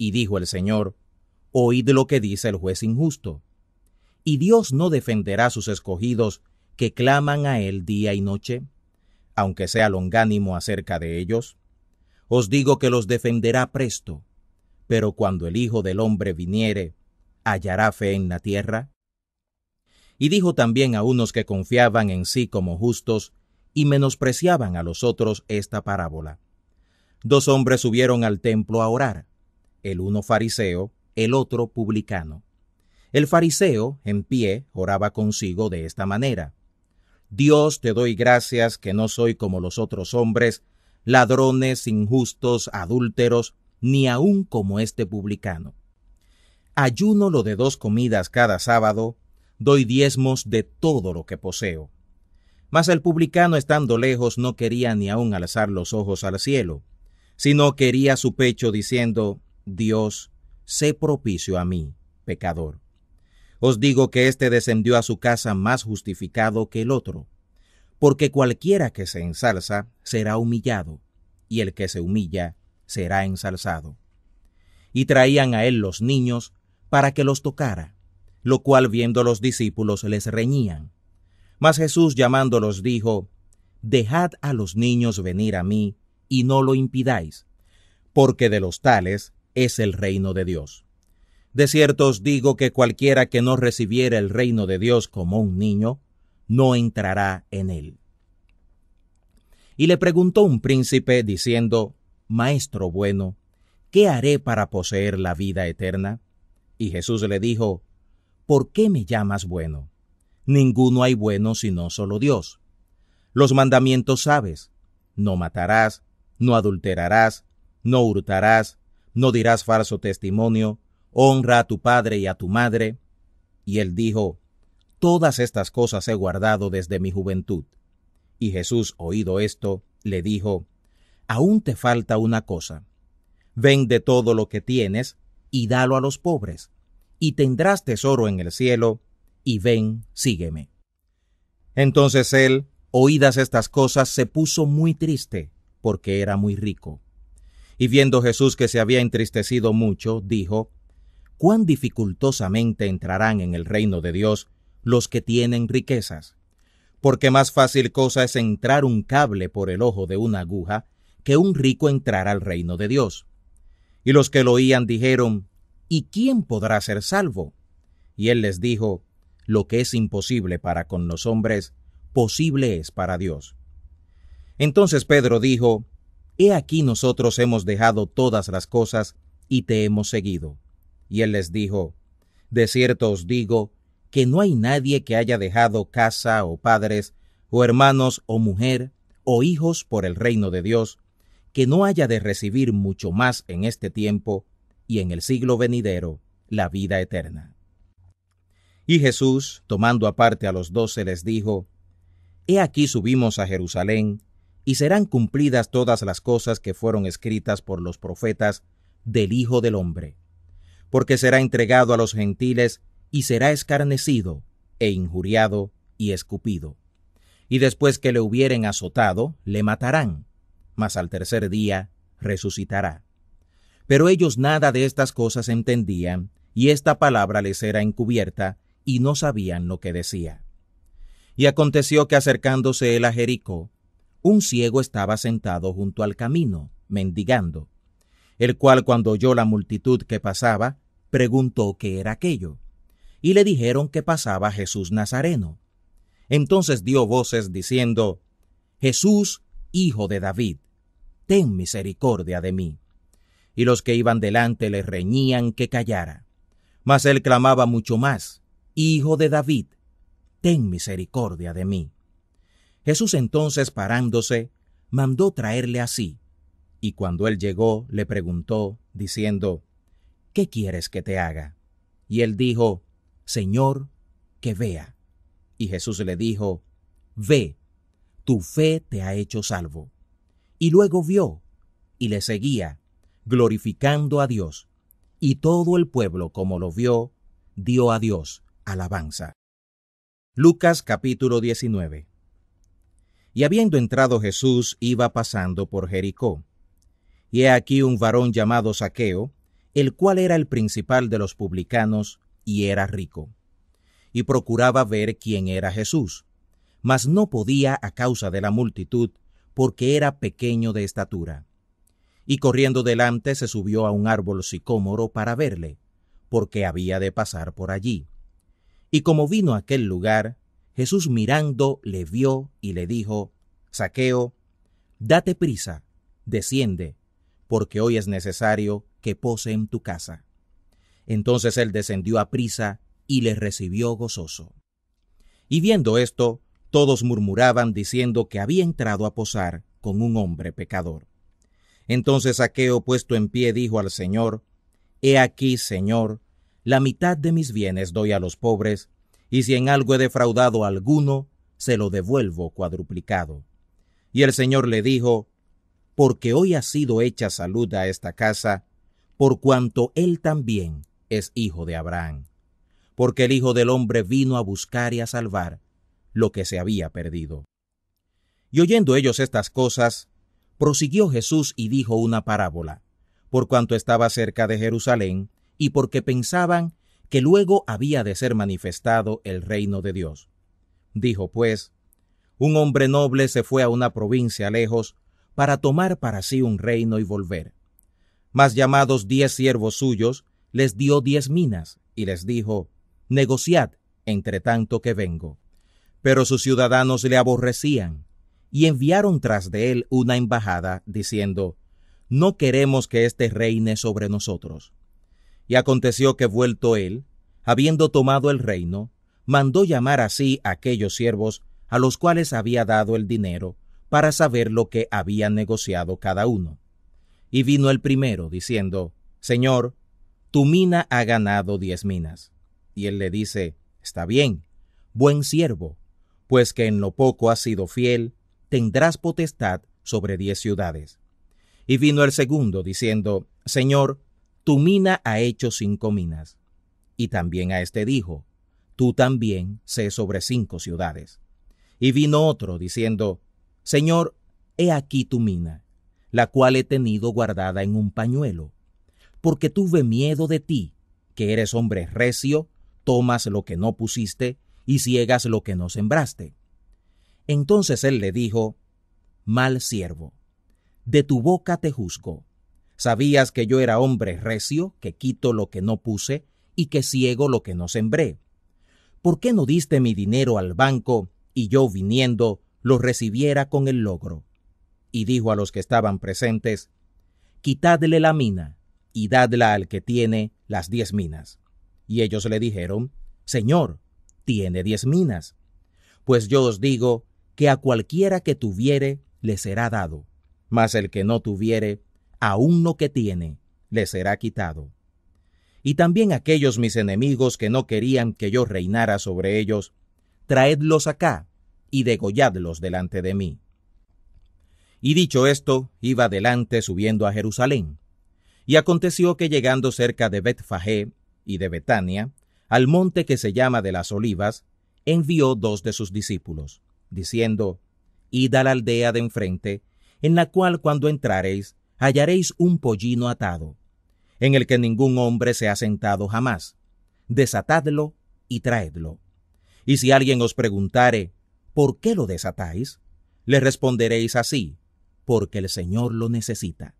Y dijo el Señor, Oíd lo que dice el juez injusto. ¿Y Dios no defenderá a sus escogidos que claman a Él día y noche, aunque sea longánimo acerca de ellos? Os digo que los defenderá presto, pero cuando el Hijo del Hombre viniere, ¿hallará fe en la tierra? Y dijo también a unos que confiaban en sí como justos y menospreciaban a los otros esta parábola. Dos hombres subieron al templo a orar el uno fariseo, el otro publicano. El fariseo, en pie, oraba consigo de esta manera. Dios te doy gracias que no soy como los otros hombres, ladrones, injustos, adúlteros, ni aun como este publicano. Ayuno lo de dos comidas cada sábado, doy diezmos de todo lo que poseo. Mas el publicano estando lejos no quería ni aun alzar los ojos al cielo, sino quería su pecho diciendo, Dios, sé propicio a mí, pecador. Os digo que éste descendió a su casa más justificado que el otro, porque cualquiera que se ensalza será humillado, y el que se humilla será ensalzado. Y traían a él los niños para que los tocara, lo cual viendo los discípulos les reñían. Mas Jesús llamándolos dijo, Dejad a los niños venir a mí, y no lo impidáis, porque de los tales es el reino de Dios. De cierto os digo que cualquiera que no recibiera el reino de Dios como un niño, no entrará en él. Y le preguntó un príncipe, diciendo, Maestro bueno, ¿qué haré para poseer la vida eterna? Y Jesús le dijo, ¿Por qué me llamas bueno? Ninguno hay bueno sino solo Dios. Los mandamientos sabes, no matarás, no adulterarás, no hurtarás, no dirás falso testimonio, honra a tu padre y a tu madre. Y él dijo, Todas estas cosas he guardado desde mi juventud. Y Jesús, oído esto, le dijo, Aún te falta una cosa. Vende todo lo que tienes y dalo a los pobres, y tendrás tesoro en el cielo, y ven, sígueme. Entonces él, oídas estas cosas, se puso muy triste, porque era muy rico. Y viendo Jesús que se había entristecido mucho, dijo, Cuán dificultosamente entrarán en el reino de Dios los que tienen riquezas, porque más fácil cosa es entrar un cable por el ojo de una aguja que un rico entrar al reino de Dios. Y los que lo oían dijeron, ¿Y quién podrá ser salvo? Y él les dijo, Lo que es imposible para con los hombres, posible es para Dios. Entonces Pedro dijo, He aquí nosotros hemos dejado todas las cosas y te hemos seguido. Y él les dijo, De cierto os digo, que no hay nadie que haya dejado casa o padres, o hermanos o mujer, o hijos por el reino de Dios, que no haya de recibir mucho más en este tiempo y en el siglo venidero la vida eterna. Y Jesús, tomando aparte a los doce, les dijo, He aquí subimos a Jerusalén, y serán cumplidas todas las cosas que fueron escritas por los profetas del Hijo del Hombre. Porque será entregado a los gentiles y será escarnecido e injuriado y escupido. Y después que le hubieren azotado, le matarán, mas al tercer día resucitará. Pero ellos nada de estas cosas entendían, y esta palabra les era encubierta, y no sabían lo que decía. Y aconteció que acercándose él a Jericó, un ciego estaba sentado junto al camino, mendigando, el cual cuando oyó la multitud que pasaba, preguntó qué era aquello, y le dijeron que pasaba Jesús Nazareno. Entonces dio voces diciendo, Jesús, hijo de David, ten misericordia de mí. Y los que iban delante le reñían que callara. Mas él clamaba mucho más, Hijo de David, ten misericordia de mí. Jesús entonces parándose, mandó traerle así. Y cuando él llegó, le preguntó, diciendo, ¿Qué quieres que te haga? Y él dijo, Señor, que vea. Y Jesús le dijo, Ve, tu fe te ha hecho salvo. Y luego vio, y le seguía, glorificando a Dios. Y todo el pueblo, como lo vio, dio a Dios alabanza. Lucas capítulo 19 y habiendo entrado Jesús, iba pasando por Jericó. Y he aquí un varón llamado Saqueo, el cual era el principal de los publicanos, y era rico. Y procuraba ver quién era Jesús, mas no podía a causa de la multitud, porque era pequeño de estatura. Y corriendo delante se subió a un árbol sicómoro para verle, porque había de pasar por allí. Y como vino a aquel lugar, Jesús mirando le vio y le dijo, Saqueo, date prisa, desciende, porque hoy es necesario que pose en tu casa. Entonces él descendió a prisa y le recibió gozoso. Y viendo esto, todos murmuraban diciendo que había entrado a posar con un hombre pecador. Entonces Saqueo puesto en pie dijo al Señor, He aquí, Señor, la mitad de mis bienes doy a los pobres, y si en algo he defraudado a alguno, se lo devuelvo cuadruplicado. Y el Señor le dijo, Porque hoy ha sido hecha salud a esta casa, por cuanto él también es hijo de Abraham. Porque el Hijo del Hombre vino a buscar y a salvar lo que se había perdido. Y oyendo ellos estas cosas, prosiguió Jesús y dijo una parábola, por cuanto estaba cerca de Jerusalén, y porque pensaban que luego había de ser manifestado el reino de Dios. Dijo pues, un hombre noble se fue a una provincia lejos para tomar para sí un reino y volver. Mas llamados diez siervos suyos, les dio diez minas y les dijo, negociad entre tanto que vengo. Pero sus ciudadanos le aborrecían y enviaron tras de él una embajada diciendo, no queremos que éste reine sobre nosotros. Y aconteció que vuelto él, habiendo tomado el reino, mandó llamar así a aquellos siervos a los cuales había dado el dinero, para saber lo que había negociado cada uno. Y vino el primero, diciendo, Señor, tu mina ha ganado diez minas. Y él le dice, Está bien, buen siervo, pues que en lo poco has sido fiel, tendrás potestad sobre diez ciudades. Y vino el segundo, diciendo, Señor, tu mina ha hecho cinco minas. Y también a éste dijo, tú también sé sobre cinco ciudades. Y vino otro, diciendo, Señor, he aquí tu mina, la cual he tenido guardada en un pañuelo, porque tuve miedo de ti, que eres hombre recio, tomas lo que no pusiste y ciegas lo que no sembraste. Entonces él le dijo, Mal siervo, de tu boca te juzgo, Sabías que yo era hombre recio, que quito lo que no puse y que ciego lo que no sembré. ¿Por qué no diste mi dinero al banco y yo viniendo lo recibiera con el logro? Y dijo a los que estaban presentes, Quitadle la mina y dadla al que tiene las diez minas. Y ellos le dijeron, Señor, tiene diez minas. Pues yo os digo que a cualquiera que tuviere le será dado, mas el que no tuviere, aún lo que tiene le será quitado. Y también aquellos mis enemigos que no querían que yo reinara sobre ellos, traedlos acá y degolladlos delante de mí. Y dicho esto, iba adelante subiendo a Jerusalén. Y aconteció que llegando cerca de Betfagé y de Betania, al monte que se llama de las Olivas, envió dos de sus discípulos, diciendo, Id a la aldea de enfrente, en la cual cuando entrareis, hallaréis un pollino atado, en el que ningún hombre se ha sentado jamás. Desatadlo y traedlo. Y si alguien os preguntare, ¿por qué lo desatáis? Le responderéis así, porque el Señor lo necesita.